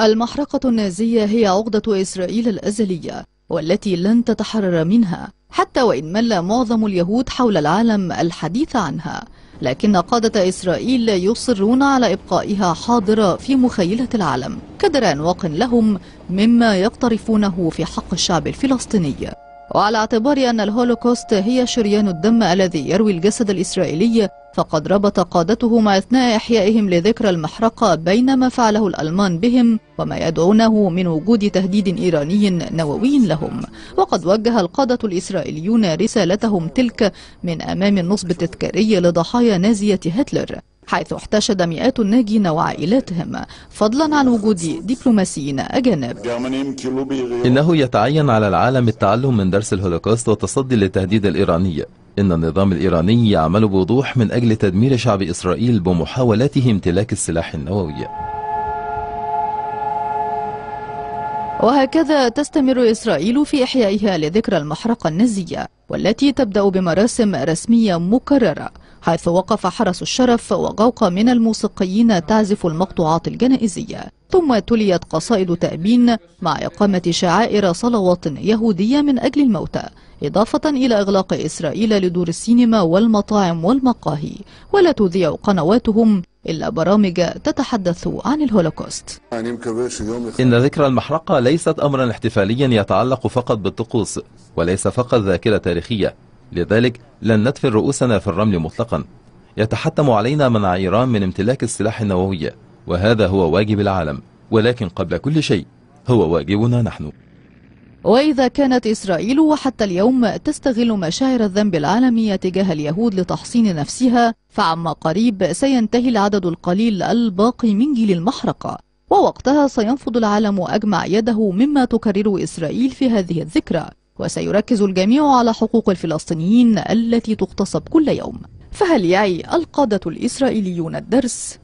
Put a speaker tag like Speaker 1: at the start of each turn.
Speaker 1: المحرقة النازية هي عقدة إسرائيل الأزلية والتي لن تتحرر منها حتى وإن مل معظم اليهود حول العالم الحديث عنها لكن قادة إسرائيل يصرون على إبقائها حاضرة في مخيلة العالم كدر واق لهم مما يقترفونه في حق الشعب الفلسطيني وعلى اعتبار أن الهولوكوست هي شريان الدم الذي يروي الجسد الإسرائيلي فقد ربط قادتهم أثناء إحيائهم لذكرى المحرقة بين ما فعله الألمان بهم وما يدعونه من وجود تهديد إيراني نووي لهم وقد وجه القادة الإسرائيليون رسالتهم تلك من أمام النصب التذكاري لضحايا نازية هتلر حيث احتشد مئات الناجين وعائلاتهم فضلا عن وجود دبلوماسيين أجانب
Speaker 2: إنه يتعين على العالم التعلم من درس الهولوكوست والتصدي للتهديد الإيراني إن النظام الإيراني يعمل بوضوح من أجل تدمير شعب إسرائيل بمحاولاته امتلاك السلاح النووي
Speaker 1: وهكذا تستمر إسرائيل في إحيائها لذكرى المحرقة النازية والتي تبدأ بمراسم رسمية مكررة حيث وقف حرس الشرف وغوق من الموسيقيين تعزف المقطوعات الجنائزية ثم تليت قصائد تأبين مع إقامة شعائر صلوات يهودية من أجل الموتى إضافة إلى إغلاق إسرائيل لدور السينما والمطاعم والمقاهي ولا تذيع قنواتهم إلا برامج تتحدث عن الهولوكوست
Speaker 2: إن ذكرى المحرقة ليست أمرا احتفاليا يتعلق فقط بالطقوس وليس فقط ذاكرة تاريخية لذلك لن ندفن رؤوسنا في الرمل مطلقا يتحتم علينا منع إيران من امتلاك السلاح النووي وهذا هو واجب العالم ولكن قبل كل شيء هو واجبنا نحن
Speaker 1: وإذا كانت إسرائيل وحتى اليوم تستغل مشاعر الذنب العالمية تجاه اليهود لتحصين نفسها فعما قريب سينتهي العدد القليل الباقي من جيل المحرقة ووقتها سينفض العالم أجمع يده مما تكرره إسرائيل في هذه الذكرى وسيركز الجميع على حقوق الفلسطينيين التي تغتصب كل يوم فهل يعي القادة الإسرائيليون الدرس؟